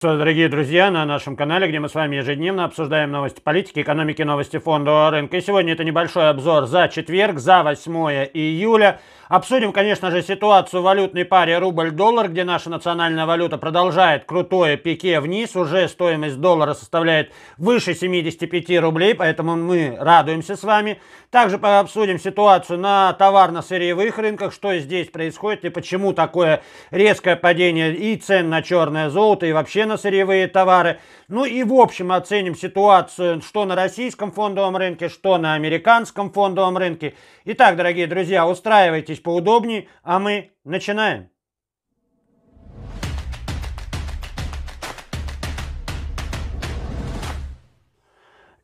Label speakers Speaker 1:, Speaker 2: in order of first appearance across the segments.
Speaker 1: Что, дорогие друзья, на нашем канале, где мы с вами ежедневно обсуждаем новости политики, экономики, новости фондового рынка. И сегодня это небольшой обзор за четверг, за 8 июля. Обсудим, конечно же, ситуацию в валютной паре рубль-доллар, где наша национальная валюта продолжает крутое пике вниз. Уже стоимость доллара составляет выше 75 рублей, поэтому мы радуемся с вами. Также обсудим ситуацию на товарно-сырьевых рынках, что здесь происходит и почему такое резкое падение и цен на черное золото, и вообще на сырьевые товары. Ну и в общем оценим ситуацию, что на российском фондовом рынке, что на американском фондовом рынке. Итак, дорогие друзья, устраивайтесь поудобнее, а мы начинаем.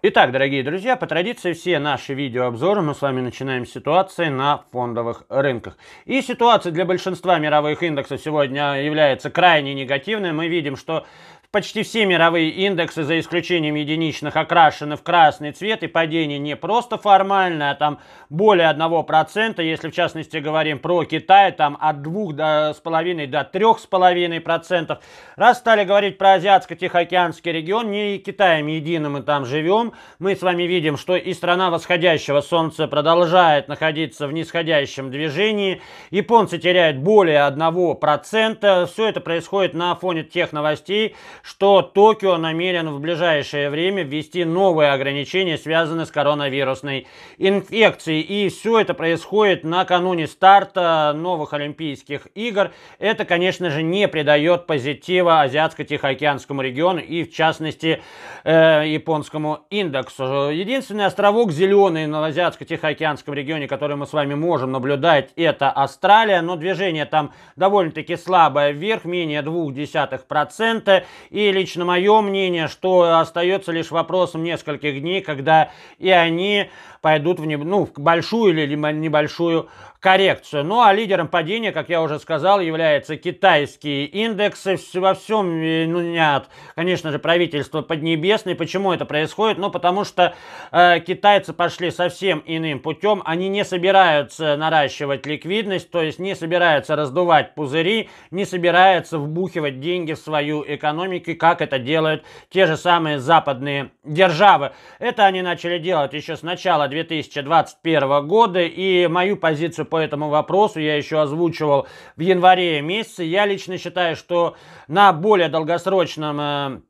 Speaker 1: Итак, дорогие друзья, по традиции все наши видеообзоры мы с вами начинаем с ситуации на фондовых рынках. И ситуация для большинства мировых индексов сегодня является крайне негативной. Мы видим, что Почти все мировые индексы, за исключением единичных, окрашены в красный цвет, и падение не просто формальное, а там более 1%. Если, в частности, говорим про Китай, там от 2,5 до 3,5%. Раз стали говорить про Азиатско-Тихоокеанский регион, не Китаем единым и там живем, мы с вами видим, что и страна восходящего солнца продолжает находиться в нисходящем движении, японцы теряют более 1%, все это происходит на фоне тех новостей, что Токио намерен в ближайшее время ввести новые ограничения, связанные с коронавирусной инфекцией. И все это происходит накануне старта новых Олимпийских игр. Это, конечно же, не придает позитива Азиатско-Тихоокеанскому региону и, в частности, э, японскому индексу. Единственный островок зеленый на Азиатско-Тихоокеанском регионе, который мы с вами можем наблюдать, это Австралия, но движение там довольно-таки слабое вверх, менее 0,2%. И лично мое мнение, что остается лишь вопросом нескольких дней, когда и они пойдут в, не, ну, в большую или небольшую коррекцию. Ну а лидером падения, как я уже сказал, являются китайские индексы. Во всем винят, конечно же, правительство Поднебесной. Почему это происходит? Ну потому что э, китайцы пошли совсем иным путем. Они не собираются наращивать ликвидность, то есть не собираются раздувать пузыри, не собираются вбухивать деньги в свою экономику, как это делают те же самые западные державы. Это они начали делать еще с начала 2021 года, и мою позицию по этому вопросу я еще озвучивал в январе месяце. Я лично считаю, что на более долгосрочном э,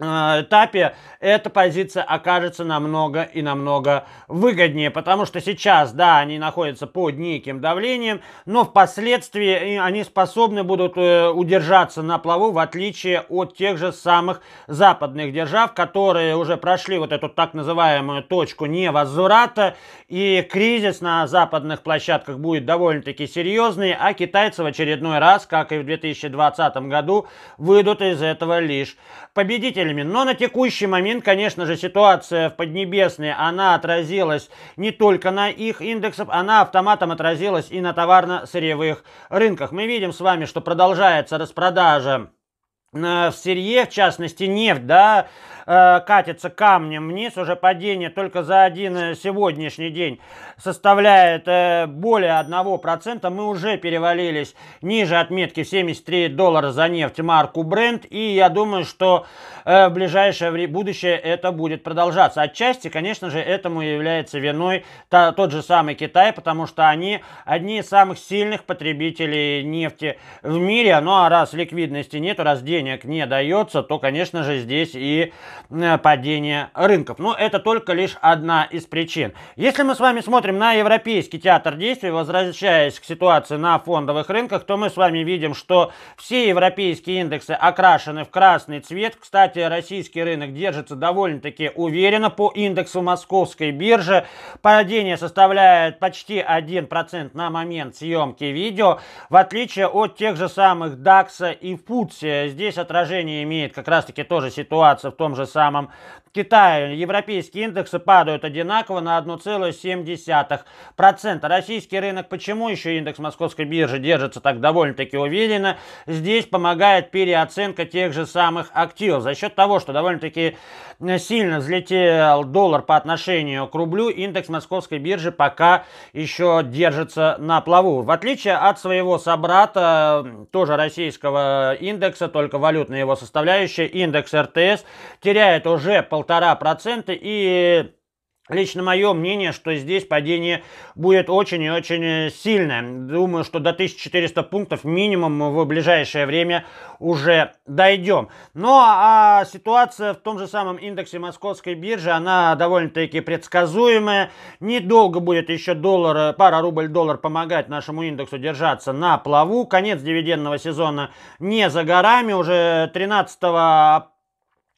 Speaker 1: Э, этапе эта позиция окажется намного и намного выгоднее, потому что сейчас, да, они находятся под неким давлением, но впоследствии э, они способны будут э, удержаться на плаву, в отличие от тех же самых западных держав, которые уже прошли вот эту так называемую точку невозврата, и кризис на западных площадках будет довольно-таки серьезный, а китайцы в очередной раз, как и в 2020 году, выйдут из этого лишь победители целями. Но на текущий момент, конечно же, ситуация в Поднебесной, она отразилась не только на их индексах, она автоматом отразилась и на товарно-сырьевых рынках. Мы видим с вами, что продолжается распродажа Э, в сырье, в частности нефть, да, э, катится камнем вниз, уже падение только за один э, сегодняшний день составляет более 1%. Мы уже перевалились ниже отметки 73 доллара за нефть марку Brent, и я думаю, что в ближайшее будущее это будет продолжаться. Отчасти, конечно же, этому является виной тот же самый Китай, потому что они одни из самых сильных потребителей нефти в мире. Ну а раз ликвидности нету, раз денег денег не дается, то, конечно же, здесь и э, падение рынков. Но это только лишь одна из причин. Если мы с вами смотрим на европейский театр действий, возвращаясь к ситуации на фондовых рынках, то мы с вами видим, что все европейские индексы окрашены в красный цвет. Кстати, российский рынок держится довольно-таки уверенно по индексу московской биржи. Падение составляет почти 1% на момент съемки видео, в отличие от тех же самых DAX и FTSE. Здесь здесь отражение имеет как раз-таки тоже ситуация в том же самом Китая европейские индексы падают одинаково на 1,7%. Российский рынок, почему еще индекс московской биржи держится так довольно-таки уверенно, здесь помогает переоценка тех же самых активов. За счет того, что довольно-таки э, сильно взлетел доллар по отношению к рублю, индекс московской биржи пока еще держится на плаву. В отличие от своего собрата, э, тоже российского индекса, только валютная его составляющая, индекс РТС теряет уже половину полтора процента И э, Лично мое мнение, что здесь падение будет очень и очень э, сильное. Думаю, что до 1400 пунктов минимум в ближайшее время уже дойдем. Ну а, а ситуация в том же самом индексе московской биржи, она довольно-таки предсказуемая. Недолго будет еще доллар, э, пара рубль-доллар помогать нашему индексу держаться на плаву. Конец дивидендного сезона не за горами. Уже 13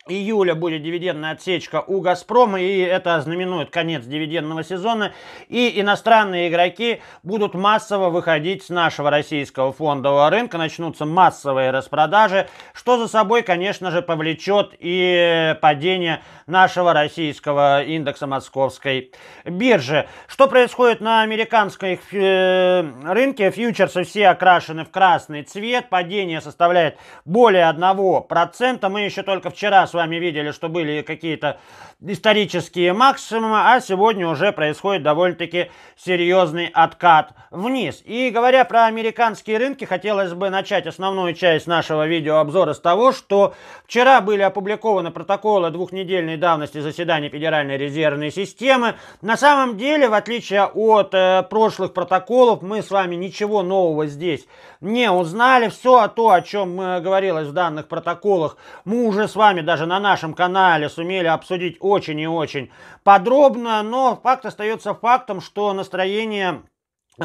Speaker 1: июля будет дивидендная отсечка у «Газпрома», и это знаменует конец дивидендного сезона, и иностранные игроки будут массово выходить с нашего российского фондового рынка, начнутся массовые распродажи, что за собой, конечно же, повлечет и падение нашего российского индекса московской биржи. Что происходит на американской э, рынке? Фьючерсы все окрашены в красный цвет, падение составляет более 1%, мы еще только вчера с вами видели, что были какие-то исторические максимумы, а сегодня уже происходит довольно-таки серьезный откат вниз. И говоря про американские рынки, хотелось бы начать основную часть нашего видеообзора с того, что вчера были опубликованы протоколы двухнедельной давности заседания Федеральной резервной системы. На самом деле, в отличие от э, прошлых протоколов, мы с вами ничего нового здесь не узнали. Все то, о чем э, говорилось в данных протоколах, мы уже с вами даже даже на нашем канале сумели обсудить очень и очень подробно, но факт остается фактом, что настроение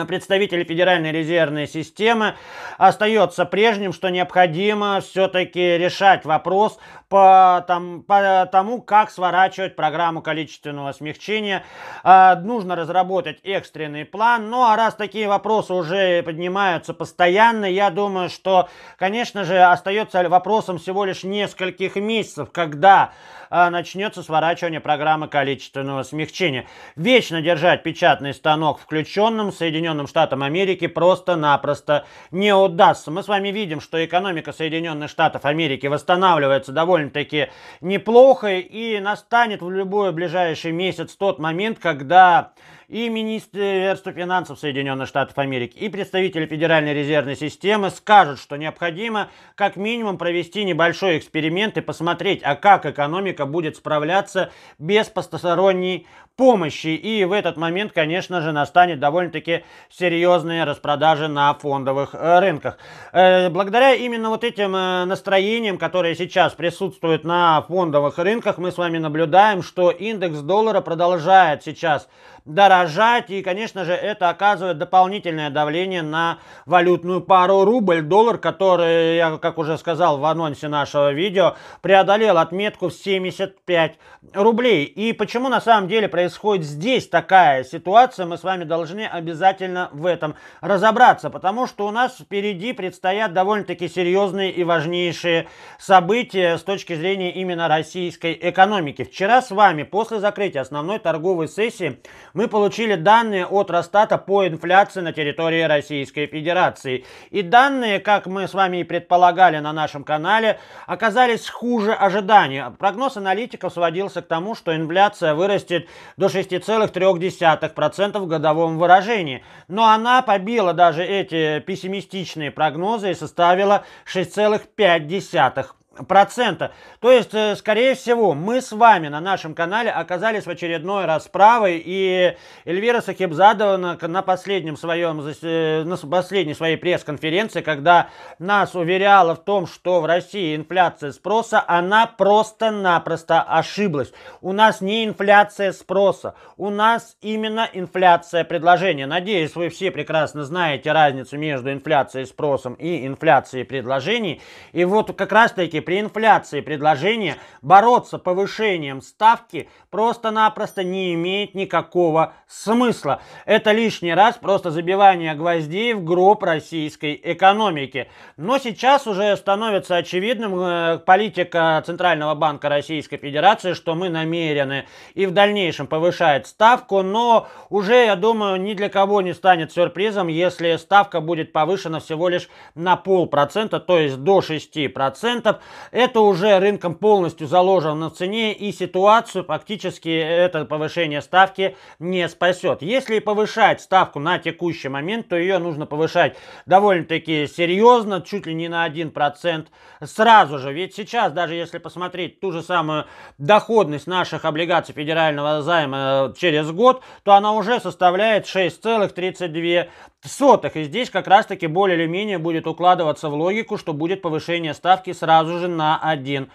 Speaker 1: представителей Федеральной резервной системы остается прежним, что необходимо все-таки решать вопрос по, там, по тому, как сворачивать программу количественного смягчения. Э, нужно разработать экстренный план. Ну а раз такие вопросы уже поднимаются постоянно, я думаю, что, конечно же, остается вопросом всего лишь нескольких месяцев, когда э, а, начнется сворачивание программы количественного смягчения. Вечно держать печатный станок включенным, соединенным Соединенным Штатам Америки просто-напросто не удастся. Мы с вами видим, что экономика Соединенных Штатов Америки восстанавливается довольно-таки неплохо и настанет в любой ближайший месяц тот момент, когда и Министерство финансов Соединенных Штатов Америки, и представители Федеральной резервной системы скажут, что необходимо как минимум провести небольшой эксперимент и посмотреть, а как экономика будет справляться без посторонней помощи. И в этот момент, конечно же, настанет довольно-таки серьезные распродажи на фондовых э, рынках. Э, благодаря именно вот этим э, настроениям, которые сейчас присутствуют на фондовых рынках, мы с вами наблюдаем, что индекс доллара продолжает сейчас дорожать. И, конечно же, это оказывает дополнительное давление на валютную пару рубль-доллар, который, я как уже сказал в анонсе нашего видео, преодолел отметку в 75 рублей. И почему на самом деле происходит здесь такая ситуация, мы с вами должны обязательно в этом разобраться, потому что у нас впереди предстоят довольно-таки серьезные и важнейшие события с точки зрения именно российской экономики. Вчера с вами после закрытия основной торговой сессии мы получили данные от Росстата по инфляции на территории Российской Федерации. И данные, как мы с вами и предполагали на нашем канале, оказались хуже ожиданий. Прогноз аналитиков сводился к тому, что инфляция вырастет до 6,3% в годовом выражении. Но она побила даже эти пессимистичные прогнозы и составила 6,5% процента. То есть, э, скорее всего, мы с вами на нашем канале оказались в очередной расправой, и Эльвира Сахибзадова на, на последнем своем, э, на последней своей пресс-конференции, когда нас уверяла в том, что в России инфляция спроса, она просто-напросто ошиблась. У нас не инфляция спроса, у нас именно инфляция предложения. Надеюсь, вы все прекрасно знаете разницу между инфляцией спросом и инфляцией предложений. И вот как раз-таки при инфляции предложение бороться повышением ставки просто-напросто не имеет никакого смысла. Это лишний раз просто забивание гвоздей в гроб российской экономики. Но сейчас уже становится очевидным э, политика Центрального банка Российской Федерации, что мы намерены и в дальнейшем повышать ставку, но уже, я думаю, ни для кого не станет сюрпризом, если ставка будет повышена всего лишь на полпроцента, то есть до 6%. Это уже рынком полностью заложено на цене и ситуацию практически это повышение ставки не спасет. Если повышать ставку на текущий момент, то ее нужно повышать довольно-таки серьезно, чуть ли не на 1% сразу же. Ведь сейчас, даже если посмотреть ту же самую доходность наших облигаций федерального займа э, через год, то она уже составляет 6,32 сотых. И здесь как раз-таки более или менее будет укладываться в логику, что будет повышение ставки сразу же на 1%.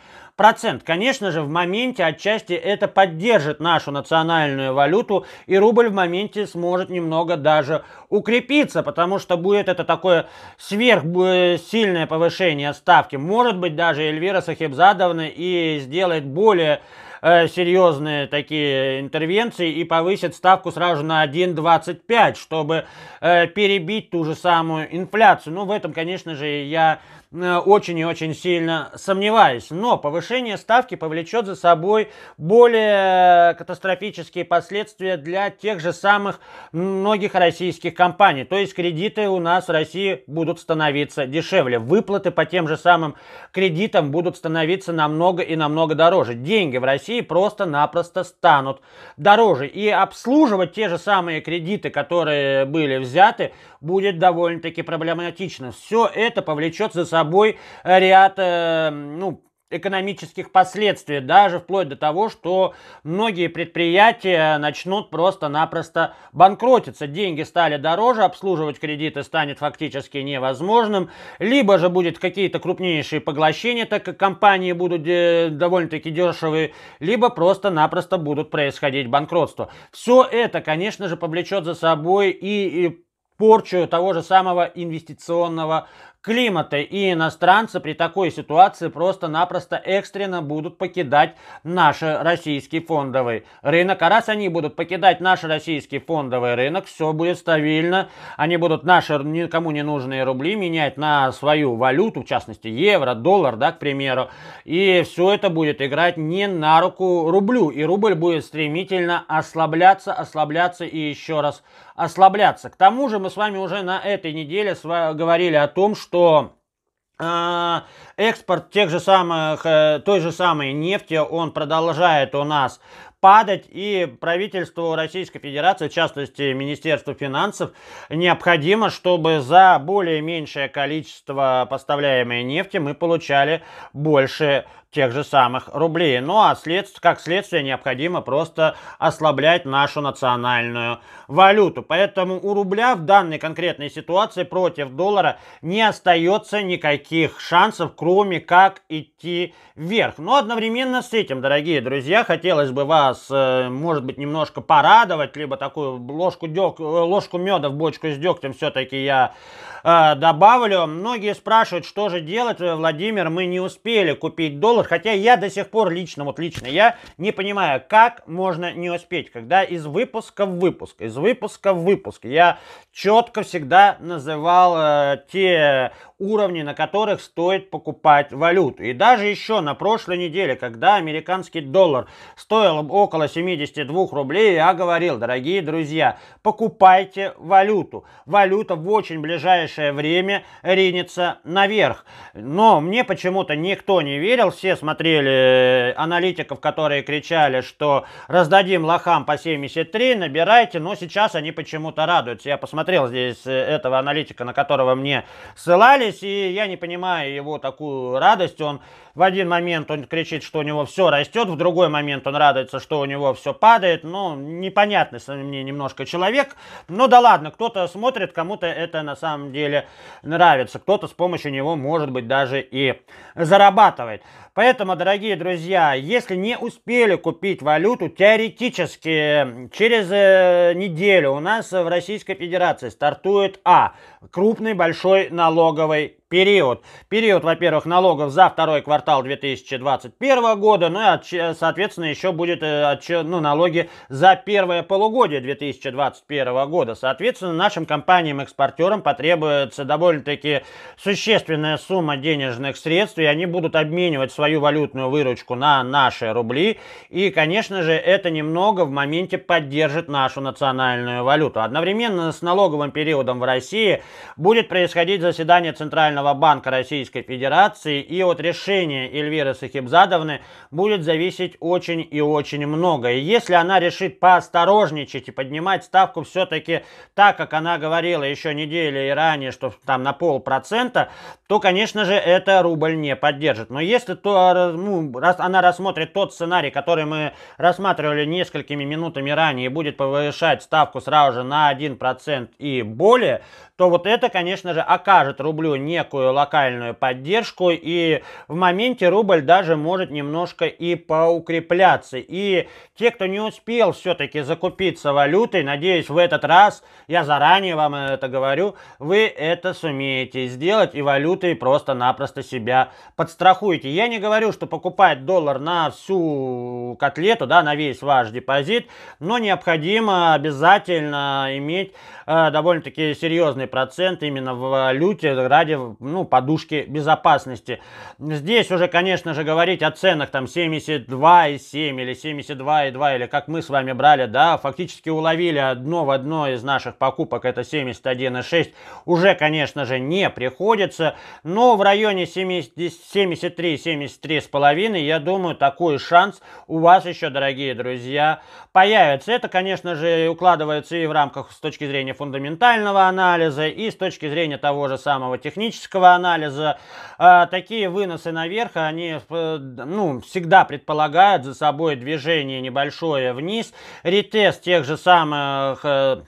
Speaker 1: Конечно же, в моменте отчасти это поддержит нашу национальную валюту, и рубль в моменте сможет немного даже укрепиться, потому что будет это такое сверхсильное э, повышение ставки. Может быть, даже Эльвира Сахибзадовна и сделает более Э, серьезные такие интервенции и повысит ставку сразу на 1,25, чтобы э, перебить ту же самую инфляцию. Ну, в этом, конечно же, я Э, очень и очень сильно сомневаюсь. Но повышение ставки повлечет за собой более катастрофические последствия для тех же самых многих российских компаний. То есть кредиты у нас в России будут становиться дешевле. Выплаты по тем же самым кредитам будут становиться намного и намного дороже. Деньги в России просто-напросто станут дороже. И обслуживать те же самые кредиты, которые были взяты, будет довольно-таки проблематично. Все это повлечет за собой собой ряд, э, ну, экономических последствий, даже вплоть до того, что многие предприятия начнут просто-напросто банкротиться. Деньги стали дороже, обслуживать кредиты станет фактически невозможным, либо же будет какие-то крупнейшие поглощения, так как компании будут э, довольно-таки дешевые, либо просто-напросто будут происходить банкротства. Все это, конечно же, повлечет за собой и, и порчу того же самого инвестиционного климата. И иностранцы при такой ситуации просто-напросто экстренно будут покидать наш российский фондовый рынок. А раз они будут покидать наш российский фондовый рынок, все будет стабильно. Они будут наши никому не нужные рубли менять на свою валюту, в частности евро, доллар, да, к примеру. И все это будет играть не на руку рублю. И рубль будет стремительно ослабляться, ослабляться и еще раз ослабляться. К тому же мы с вами уже на этой неделе говорили о том, что а, экспорт тех же самых, э, той же самой нефти, он продолжает у нас падать, и правительству Российской Федерации, в частности Министерству финансов, необходимо, чтобы за более меньшее количество поставляемой нефти мы получали больше тех же самых рублей. Ну а следствие, как следствие необходимо просто ослаблять нашу национальную валюту. Поэтому у рубля в данной конкретной ситуации против доллара не остается никаких шансов, кроме как идти вверх. Но одновременно с этим, дорогие друзья, хотелось бы вас, э, может быть, немножко порадовать, либо такую ложку, дег э, ложку меда в бочку с дегтем все-таки я э, добавлю. Многие спрашивают, что же делать, Владимир, мы не успели купить доллар, вот, хотя я до сих пор лично, вот лично я не понимаю, как можно не успеть, когда из выпуска в выпуск, из выпуска в выпуск. Я четко всегда называл э, те уровни, на которых стоит покупать валюту. И даже еще на прошлой неделе, когда американский доллар стоил около 72 рублей, я говорил, дорогие друзья, покупайте валюту. Валюта в очень ближайшее время ринется наверх. Но мне почему-то никто не верил, все все смотрели э, аналитиков, которые кричали, что раздадим лохам по 73, набирайте, но сейчас они почему-то радуются. Я посмотрел здесь э, этого аналитика, на которого мне ссылались, и я не понимаю его такую радость. Он в один момент он кричит, что у него все растет, в другой момент он радуется, что у него все падает. Ну, непонятный мне немножко человек. Ну да ладно, кто-то смотрит, кому-то это на самом деле нравится. Кто-то с помощью него, может быть, даже и зарабатывает. Поэтому, дорогие друзья, если не успели купить валюту, теоретически через э, неделю у нас в Российской Федерации стартует А. Крупный большой налоговый период. Период, во-первых, налогов за второй квартал 2021 года, ну и, соответственно, еще будет э, от, ну, налоги за первое полугодие 2021 года. Соответственно, нашим компаниям-экспортерам потребуется довольно-таки существенная сумма денежных средств, и они будут обменивать свою валютную выручку на наши рубли. И, конечно же, это немного в моменте поддержит нашу национальную валюту. Одновременно с налоговым периодом в России будет происходить заседание Центрального Центрального банка Российской Федерации и от решения Эльвиры Сахибзадовны будет зависеть очень и очень много. И если она решит поосторожничать и поднимать ставку все-таки так, как она говорила еще недели и ранее, что там на полпроцента, то, конечно же, это рубль не поддержит. Но если то, ну, раз она рассмотрит тот сценарий, который мы рассматривали несколькими минутами ранее, и будет повышать ставку сразу же на 1% и более, то вот это, конечно же, окажет рублю некую локальную поддержку, и в моменте рубль даже может немножко и поукрепляться. И те, кто не успел все-таки закупиться валютой, надеюсь, в этот раз, я заранее вам это говорю, вы это сумеете сделать, и валютой просто-напросто себя подстрахуете. Я не говорю, что покупать доллар на всю котлету, да, на весь ваш депозит, но необходимо обязательно иметь э, довольно-таки серьезный процент именно в валюте ради ну, подушки безопасности. Здесь уже, конечно же, говорить о ценах там 72,7 или 72,2 или как мы с вами брали, да, фактически уловили одно в одно из наших покупок, это 71,6, уже, конечно же, не приходится, но в районе 73-73,5, я думаю, такой шанс у вас еще, дорогие друзья, появится. Это, конечно же, укладывается и в рамках с точки зрения фундаментального анализа, анализа и с точки зрения того же самого технического анализа. А, такие выносы наверх, они э, ну, всегда предполагают за собой движение небольшое вниз, ретест тех же самых э,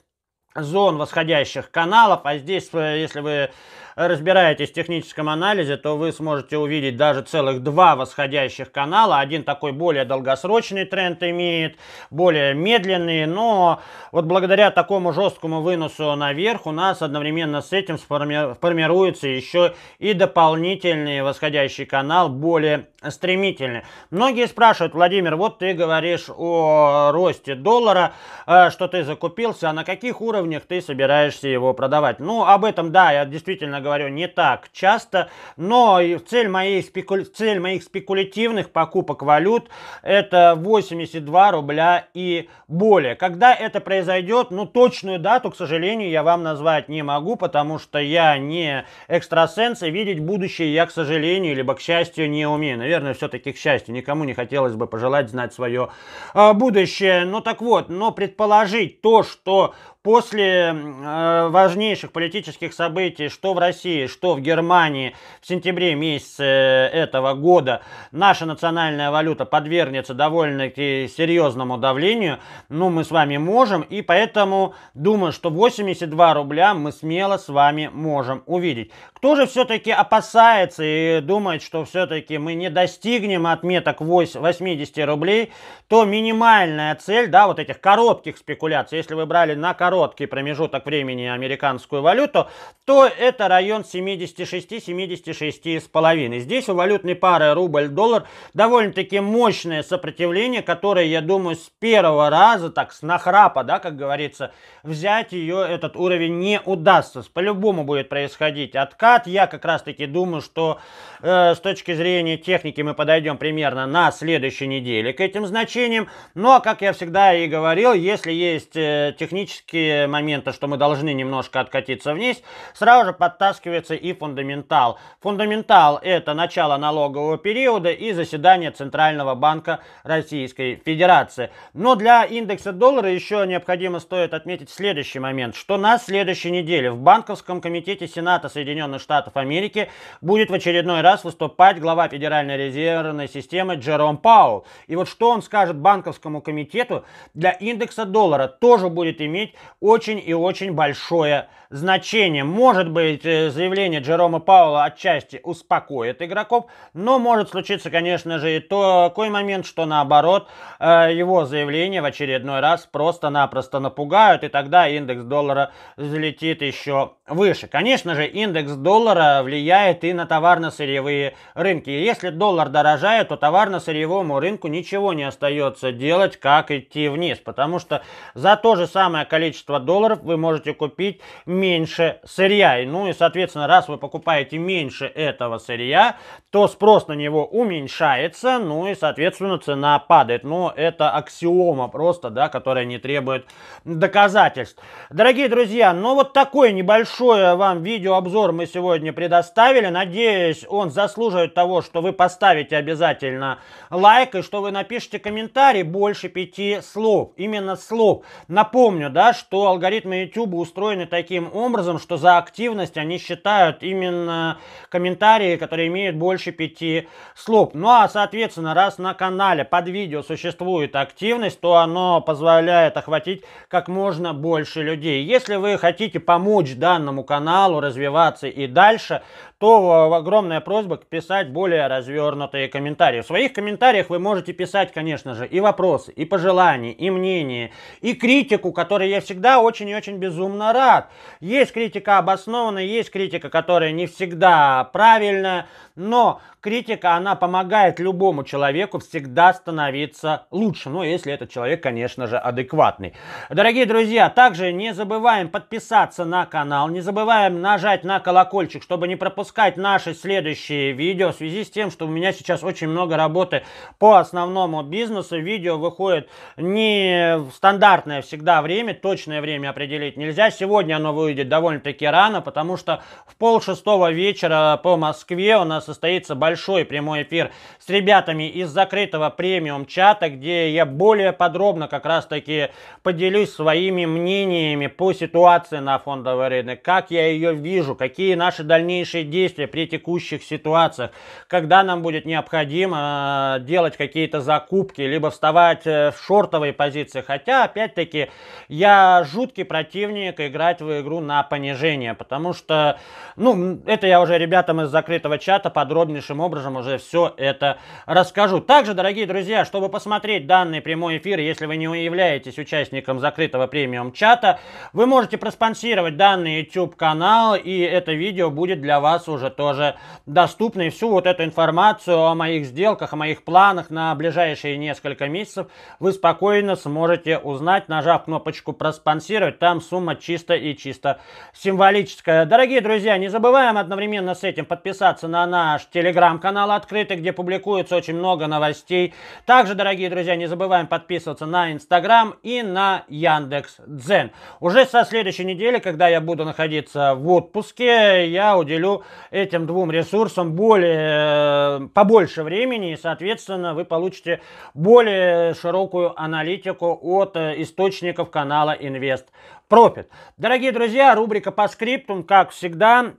Speaker 1: зон восходящих каналов, а здесь, э, если вы разбираетесь в техническом анализе, то вы сможете увидеть даже целых два восходящих канала. Один такой более долгосрочный тренд имеет, более медленный, но вот благодаря такому жесткому выносу наверх у нас одновременно с этим формируется еще и дополнительный восходящий канал, более стремительный. Многие спрашивают, Владимир, вот ты говоришь о росте доллара, э, что ты закупился, а на каких уровнях ты собираешься его продавать? Ну, об этом, да, я действительно говорю, не так часто, но цель, моей спекуль... цель моих спекулятивных покупок валют это 82 рубля и более. Когда это произойдет, ну точную дату, к сожалению, я вам назвать не могу, потому что я не экстрасенс и видеть будущее я, к сожалению, либо к счастью, не умею. Наверное, все-таки к счастью, никому не хотелось бы пожелать знать свое э, а, будущее. Ну так вот, но предположить то, что После э, важнейших политических событий, что в России, что в Германии, в сентябре месяце э, этого года наша национальная валюта подвергнется довольно-таки серьезному давлению. Ну, мы с вами можем, и поэтому думаю, что 82 рубля мы смело с вами можем увидеть. Кто же все-таки опасается и думает, что все-таки мы не достигнем отметок 80 рублей, то минимальная цель, да, вот этих коротких спекуляций, если вы брали на коротких короткий промежуток времени американскую валюту, то это район 76-76,5. Здесь у валютной пары рубль-доллар довольно-таки мощное сопротивление, которое, я думаю, с первого раза, так с нахрапа, да, как говорится, взять ее, этот уровень не удастся. По-любому будет происходить откат. Я как раз-таки думаю, что э, с точки зрения техники мы подойдем примерно на следующей неделе к этим значениям. Но, ну, а как я всегда и говорил, если есть э, технические момента, что мы должны немножко откатиться вниз, сразу же подтаскивается и фундаментал. Фундаментал – это начало налогового периода и заседание Центрального банка Российской Федерации. Но для индекса доллара еще необходимо стоит отметить следующий момент, что на следующей неделе в Банковском комитете Сената Соединенных Штатов Америки будет в очередной раз выступать глава Федеральной резервной системы Джером Паул. И вот что он скажет банковскому комитету для индекса доллара тоже будет иметь очень и очень большое значение. Может быть, э, заявление Джерома Паула отчасти успокоит игроков, но может случиться, конечно же, и такой момент, что наоборот, э, его заявление в очередной раз просто-напросто напугают, и тогда индекс доллара залетит еще выше. Конечно же, индекс доллара влияет и на товарно-сырьевые рынки. Если доллар дорожает, то товарно-сырьевому рынку ничего не остается делать, как идти вниз, потому что за то же самое количество количество долларов вы можете купить меньше сырья. И, ну и, соответственно, раз вы покупаете меньше этого сырья, то спрос на него уменьшается, ну и, соответственно, цена падает. Но это аксиома просто, да, которая не требует доказательств. Дорогие друзья, ну вот такой небольшой вам видеообзор мы сегодня предоставили. Надеюсь, он заслуживает того, что вы поставите обязательно лайк и что вы напишите комментарий больше пяти слов. Именно слов. Напомню, да, что что алгоритмы YouTube устроены таким образом, что за активность они считают именно комментарии, которые имеют больше пяти слов. Ну а, соответственно, раз на канале под видео существует активность, то оно позволяет охватить как можно больше людей. Если вы хотите помочь данному каналу развиваться и дальше, то огромная просьба писать более развернутые комментарии. В своих комментариях вы можете писать, конечно же, и вопросы, и пожелания, и мнения, и критику, которой я всегда очень и очень безумно рад. Есть критика обоснованная, есть критика, которая не всегда правильная, но критика, она помогает любому человеку всегда становиться лучше. Ну, если этот человек, конечно же, адекватный. Дорогие друзья, также не забываем подписаться на канал, не забываем нажать на колокольчик, чтобы не пропускать пропускать наши следующие видео в связи с тем, что у меня сейчас очень много работы по основному бизнесу. Видео выходит не в стандартное всегда время, точное время определить нельзя. Сегодня оно выйдет довольно-таки рано, потому что в пол шестого вечера по Москве у нас состоится большой прямой эфир с ребятами из закрытого премиум чата, где я более подробно как раз-таки поделюсь своими мнениями по ситуации на фондовый рынок, как я ее вижу, какие наши дальнейшие действия действия при текущих ситуациях, когда нам будет необходимо э, делать какие-то закупки, либо вставать э, в шортовые позиции. Хотя, опять-таки, я жуткий противник играть в игру на понижение, потому что, ну, это я уже ребятам из закрытого чата подробнейшим образом уже все это расскажу. Также, дорогие друзья, чтобы посмотреть данный прямой эфир, если вы не являетесь участником закрытого премиум чата, вы можете проспонсировать данный YouTube канал, и это видео будет для вас вас уже тоже доступны. И всю вот эту информацию о моих сделках, о моих планах на ближайшие несколько месяцев вы спокойно сможете узнать, нажав кнопочку «Проспонсировать». Там сумма чисто и чисто символическая. Дорогие друзья, не забываем одновременно с этим подписаться на наш телеграм-канал открытый, где публикуется очень много новостей. Также, дорогие друзья, не забываем подписываться на Инстаграм и на Яндекс Дзен. Уже со следующей недели, когда я буду находиться в отпуске, я уделю этим двум ресурсам более, побольше времени, и, соответственно, вы получите более широкую аналитику от э, источников канала Invest Profit. Дорогие друзья, рубрика по скриптум, как всегда,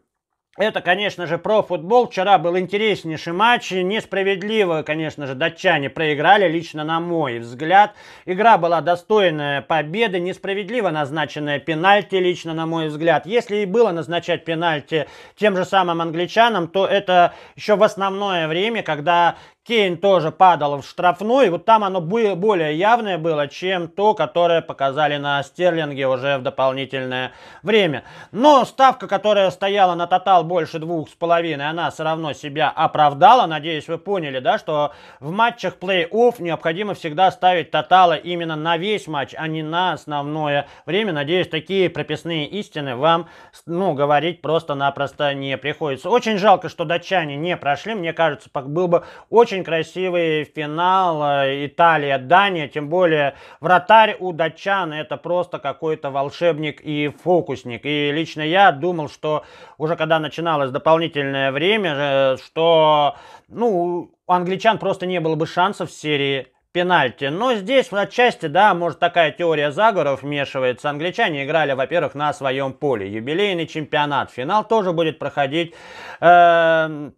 Speaker 1: это, конечно же, про футбол. Вчера был интереснейший матч. Несправедливо, конечно же, датчане проиграли, лично на мой взгляд. Игра была достойная победы, несправедливо назначенная пенальти, лично на мой взгляд. Если и было назначать пенальти тем же самым англичанам, то это еще в основное время, когда Кейн тоже падал в штрафную, и Вот там оно более явное было, чем то, которое показали на Стерлинге уже в дополнительное время. Но ставка, которая стояла на тотал больше двух с половиной, она все равно себя оправдала. Надеюсь, вы поняли, да, что в матчах плей-офф необходимо всегда ставить тоталы именно на весь матч, а не на основное время. Надеюсь, такие прописные истины вам, ну, говорить просто-напросто не приходится. Очень жалко, что датчане не прошли. Мне кажется, был бы очень очень красивый финал. Э, Италия-Дания, тем более вратарь у датчан это просто какой-то волшебник и фокусник. И лично я думал, что уже когда начиналось дополнительное время, э, что ну, у англичан просто не было бы шансов в серии пенальти. Но здесь отчасти, да, может такая теория заговоров вмешивается. Англичане играли, во-первых, на своем поле. Юбилейный чемпионат. Финал тоже будет проходить... Э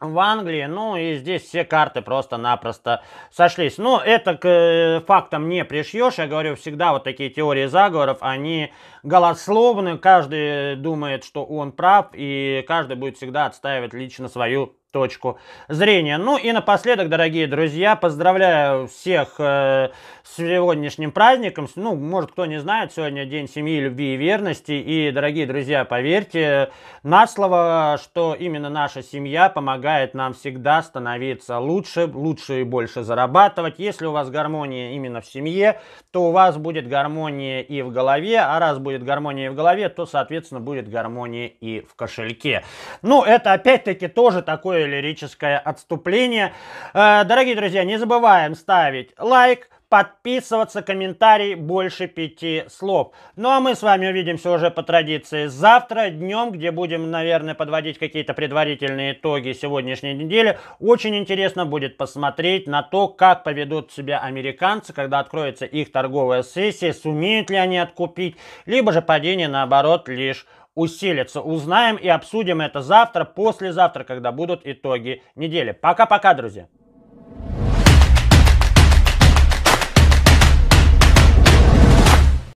Speaker 1: в Англии, ну и здесь все карты просто-напросто сошлись. Но ну, это к э, фактам не пришьешь, я говорю, всегда вот такие теории заговоров, они голословны, каждый думает, что он прав, и каждый будет всегда отстаивать лично свою точку зрения. Ну и напоследок, дорогие друзья, поздравляю всех э, с сегодняшним праздником. Ну, может, кто не знает, сегодня День семьи, любви и верности. И, дорогие друзья, поверьте на слово, что именно наша семья помогает нам всегда становиться лучше, лучше и больше зарабатывать. Если у вас гармония именно в семье, то у вас будет гармония и в голове. А раз будет гармония и в голове, то, соответственно, будет гармония и в кошельке. Ну, это опять-таки тоже такое небольшое лирическое отступление. Э, дорогие друзья, не забываем ставить лайк, подписываться, комментарий больше пяти слов. Ну а мы с вами увидимся уже по традиции завтра днем, где будем, наверное, подводить какие-то предварительные итоги сегодняшней недели. Очень интересно будет посмотреть на то, как поведут себя американцы, когда откроется их торговая сессия, сумеют ли они откупить, либо же падение, наоборот, лишь усилится. Узнаем и обсудим это завтра, послезавтра, когда будут итоги недели. Пока-пока, друзья.